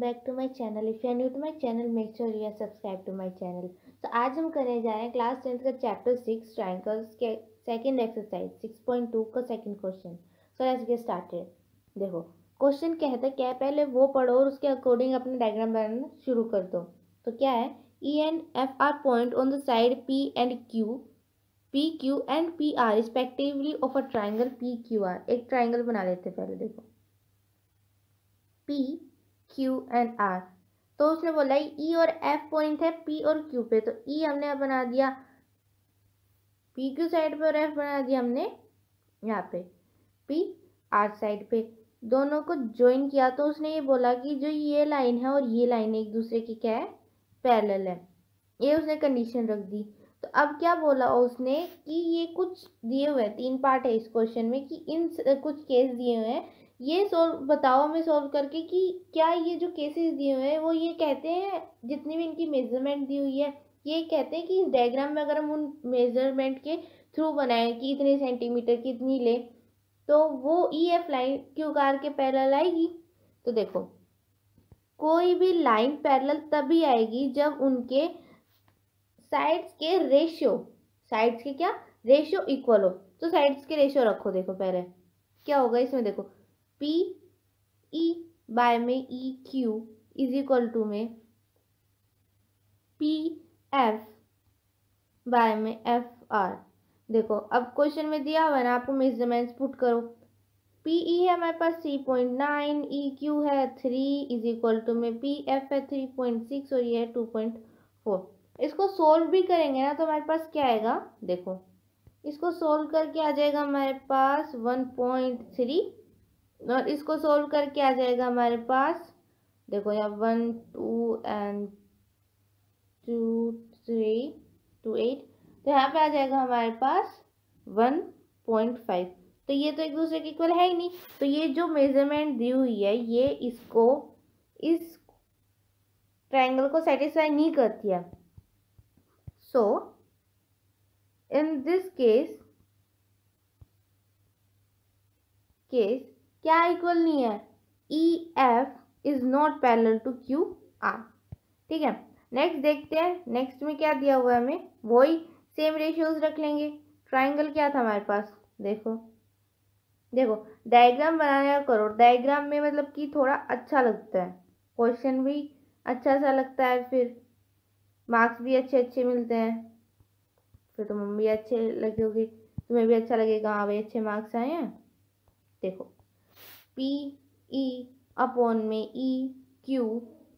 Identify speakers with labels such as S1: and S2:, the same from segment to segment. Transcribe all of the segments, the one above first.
S1: back to my channel if you new to my channel make sure you are subscribe to my channel तो आज हम करने जा रहे हैं क्लास टेंथ का चैप्टर सिक्स ट्राइंगल्स के second exercise six point two का second question so let's get started देखो क्वेश्चन क्या कहता तो क्या है पहले वो पढ़ो और उसके अकॉर्डिंग अपने डायग्राम बनाना शुरू कर दो तो क्या है E and F are point on the side P and Q P Q and P R respectively of a triangle P Q R एक ट्राइंगल बना लेते पहले देखो पी क्यू एंड आर तो उसने बोला ई e और एफ पॉइंट है पी और क्यू पे तो ई e हमने बना दिया पी क्यू साइड पे और एफ बना दिया हमने यहाँ पे पी आर साइड पे दोनों को ज्वाइन किया तो उसने ये बोला कि जो ये लाइन है और ये लाइन एक दूसरे की क्या है पैरेलल है ये उसने कंडीशन रख दी तो अब क्या बोला उसने कि ये कुछ दिए हुए हैं तीन पार्ट है इस क्वेश्चन में कि इन कुछ केस दिए हुए हैं ये सोल्व बताओ हमें सोल्व करके कि क्या ये जो केसेस दिए हुए हैं वो ये कहते हैं जितनी भी इनकी मेजरमेंट दी हुई है ये कहते हैं कि इस डायग्राम में अगर हम उन मेजरमेंट के थ्रू बनाएं कि इतने सेंटीमीटर की इतनी लें तो वो E F line Q R के पैरल आएगी तो देखो कोई भी लाइन पैरल तभी आएगी जब उनके साइड्स के रेशियो साइड्स के क्या रेशियो इक्वल हो तो साइड्स के रेशियो रखो देखो पहले क्या होगा इसमें देखो पी ई बाय में E Q is equal to में पी एफ बाय में एफ आर देखो अब क्वेश्चन में दिया हुआ ना आपको मेजरमेंट्स पुट करो पी ई e है हमारे पास three point nine E Q है थ्री इज इक्वल टू में पी एफ है थ्री पॉइंट सिक्स और ये e है टू पॉइंट फोर इसको सोल्व भी करेंगे ना तो हमारे पास क्या आएगा देखो इसको सोल्व करके आ जाएगा हमारे पास वन पॉइंट थ्री और इसको सोल्व करके आ जाएगा हमारे पास देखो यहाँ one two and two three two eight तो यहाँ पे आ जाएगा हमारे पास वन पॉइंट फाइव तो ये तो एक दूसरे के इक्वल है ही नहीं तो ये जो मेजरमेंट दी हुई है ये इसको इस ट्रायंगल को सेटिस्फाई नहीं करती है so in this case case क्या इक्वल नहीं है E F is not parallel to Q R ठीक है नेक्स्ट देखते हैं नेक्स्ट में क्या दिया हुआ है हमें वही सेम रेशियोज रख लेंगे ट्राइंगल क्या था हमारे पास देखो देखो डायग्राम का करो डायग्राम में मतलब कि थोड़ा अच्छा लगता है क्वेश्चन भी अच्छा सा लगता है फिर मार्क्स भी अच्छे अच्छे मिलते हैं फिर तुम तो भी अच्छे लगोगे तुम्हें भी अच्छा लगेगा हाँ भाई अच्छे मार्क्स आए हैं देखो पी ई अपॉन में E Q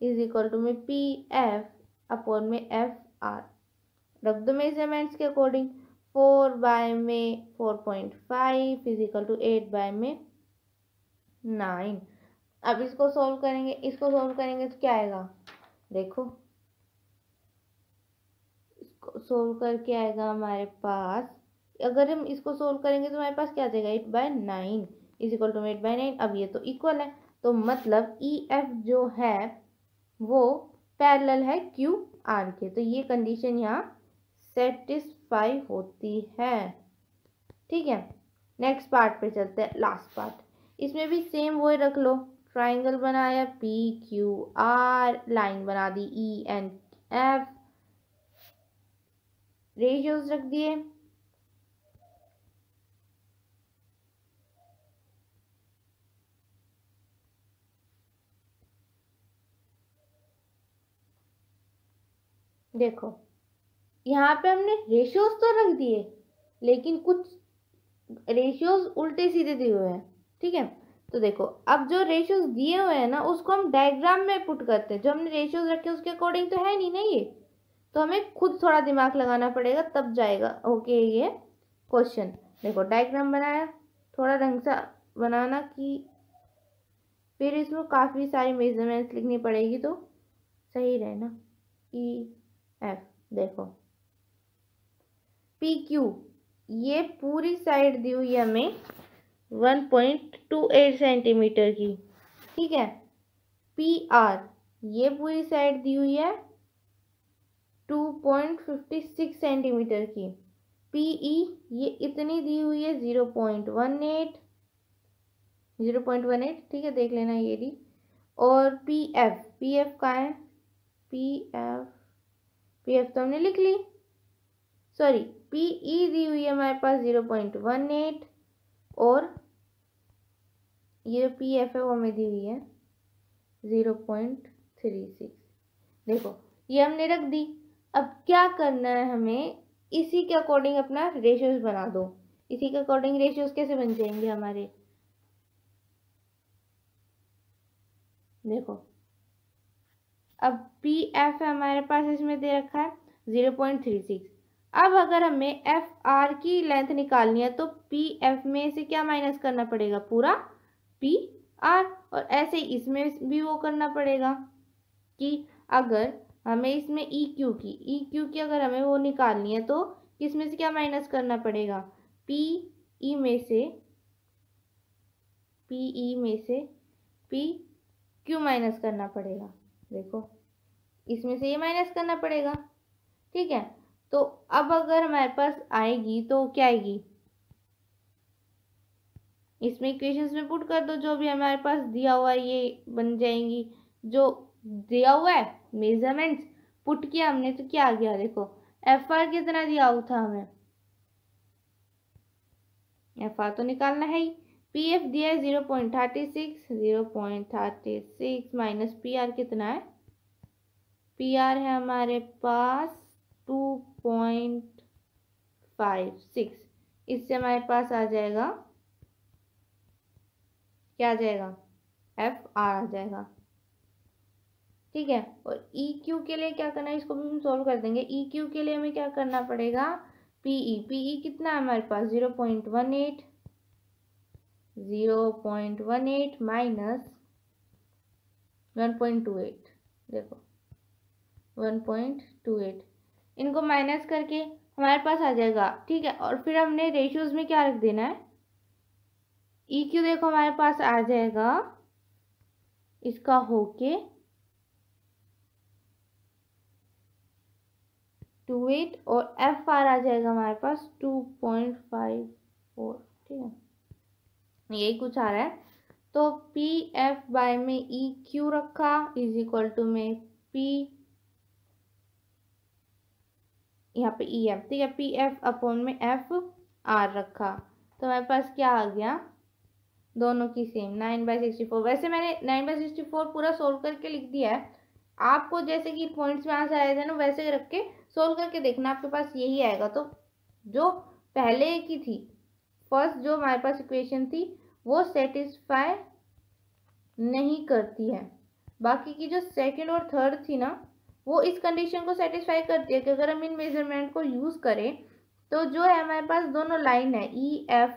S1: is equal to में पी एफ अपॉन में एफ आर रख दो मेजरमेंट्स के अकॉर्डिंग फोर बाय में four point five is equal to eight by में नाइन अब इसको सॉल्व करेंगे इसको सॉल्व करेंगे तो क्या आएगा देखो इसको सोल्व करके आएगा हमारे पास अगर हम इसको सोल्व करेंगे तो हमारे पास क्या देगा eight by nine is equal to eight by nine अब ये तो इक्वल है तो मतलब ई e एफ जो है वो पैरेलल है क्यू आर के तो ये कंडीशन यहाँ सेटिस्फाई होती है ठीक है नेक्स्ट पार्ट पे चलते हैं लास्ट पार्ट इसमें भी सेम वो रख लो ट्राइंगल बनाया पी क्यू आर लाइन बना दी ई एंड एफ रेशियोज रख दिए देखो यहाँ पे हमने रेशियोज तो रख दिए लेकिन कुछ रेशियोज उल्टे सीधे दिए हुए हैं ठीक है तो देखो अब जो रेशियोज दिए हुए हैं ना उसको हम डायग्राम में पुट करते हैं जो हमने रेशियोज रखे उसके अकॉर्डिंग तो है नहीं ना ये तो हमें खुद थोड़ा दिमाग लगाना पड़ेगा तब जाएगा ओके ये क्वेश्चन देखो डायग्राम बनाया थोड़ा ढंग सा बनाना कि फिर इसमें काफ़ी सारी मेजरमेंट्स लिखनी पड़ेगी तो सही रहे ना कि e एफ देखो पी क्यू ये पूरी साइड दी हुई है हमें one point two eight centimetre की ठीक है पी आर ये पूरी साइड दी हुई है two point fifty six centimetre की पी ई e, ये इतनी दी हुई है zero point one eight zero point one eight ठीक है देख लेना ये दी और पी एफ पी एफ का है पी एफ पी एफ तो हमने लिख ली सॉरी पी ई दी हुई है हमारे पास ज़ीरो पॉइंट वन एट और ये जो पी एफ है वो हमें दी हुई है ज़ीरो पॉइंट थ्री सिक्स देखो ये हमने रख दी अब क्या करना है हमें इसी के अकॉर्डिंग अपना रेशियोज बना दो इसी के अकॉर्डिंग रेशियोज कैसे बन जाएंगे हमारे देखो अब पी एफ हमारे पास इसमें दे रखा है ज़ीरो पॉइंट थ्री सिक्स अब अगर हमें एफ आर की लेंथ निकालनी है तो पी एफ में से क्या माइनस करना पड़ेगा पूरा पी आर और ऐसे इसमें भी वो करना पड़ेगा कि अगर हमें इसमें ई e क्यू की ई e क्यू की अगर हमें वो निकालनी है तो किस e में से क्या माइनस करना पड़ेगा पी ई में से पी ई में से पी क्यू माइनस करना पड़ेगा देखो इसमें से ये माइनस करना पड़ेगा ठीक है तो अब अगर हमारे पास आएगी तो क्या आएगी इसमें इक्वेशंस में पुट कर दो जो भी हमारे पास दिया हुआ है ये बन जाएंगी जो दिया हुआ है मेजरमेंट्स पुट किया हमने तो क्या आ गया देखो एफ आर कितना दिया हुआ था हमें एफ आर तो निकालना है ही पी एफ दिया है zero point thirty six zero point thirty six minus P R कितना है पी आर है हमारे पास टू पॉइंट फाइव सिक्स इससे हमारे पास आ जाएगा क्या आ जाएगा एफ आर आ जाएगा ठीक है और ई e क्यू के लिए क्या करना है इसको भी हम सॉल्व कर देंगे ई e क्यू के लिए हमें क्या करना पड़ेगा पी ई पी ई कितना है हमारे पास zero point one eight zero point one eight minus one point two eight देखो वन पॉइंट टू एट इनको माइनस करके हमारे पास आ जाएगा ठीक है और फिर हमने रेशियोज में क्या रख देना है ई e क्यू देखो हमारे पास आ जाएगा इसका होके टू एट और एफ आर आ जाएगा हमारे पास टू पॉइंट फाइव फोर ठीक है यही कुछ आ रहा है तो पी एफ बाय में ई e क्यू रखा इज इक्वल टू में पी यहाँ पे ई e एफ ठीक है पी एफ अपॉन में एफ आर रखा तो मेरे पास क्या आ गया दोनों की same nine by sixty four वैसे मैंने नाइन बाई सिक्सटी फोर पूरा सोल्व करके लिख दिया है आपको जैसे कि पॉइंट्स में आंसर आए थे ना वैसे रख के सोल्व करके देखना आपके पास यही आएगा तो जो पहले की थी फर्स्ट जो हमारे पास इक्वेशन थी वो सेटिस्फाई नहीं करती है बाकी की जो सेकंड और थर्ड थी ना वो इस कंडीशन को सेटिस्फाई करती है कि अगर हम इन मेजरमेंट को यूज़ करें तो जो है हमारे पास दोनों लाइन है ई एफ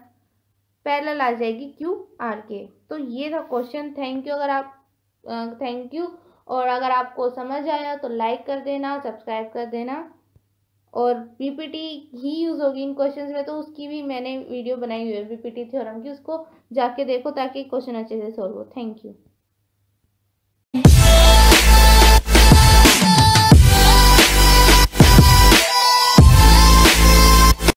S1: पैरल आ जाएगी क्यू आर के तो ये था क्वेश्चन थैंक यू अगर आप थैंक यू और अगर आपको समझ आया तो लाइक कर देना सब्सक्राइब कर देना और पीपीटी ही यूज़ होगी इन क्वेश्चंस में तो उसकी भी मैंने वीडियो बनाई हुई है पीपीटी थ्योरम की उसको जाके देखो ताकि क्वेश्चन अच्छे से सॉल्व हो थैंक यू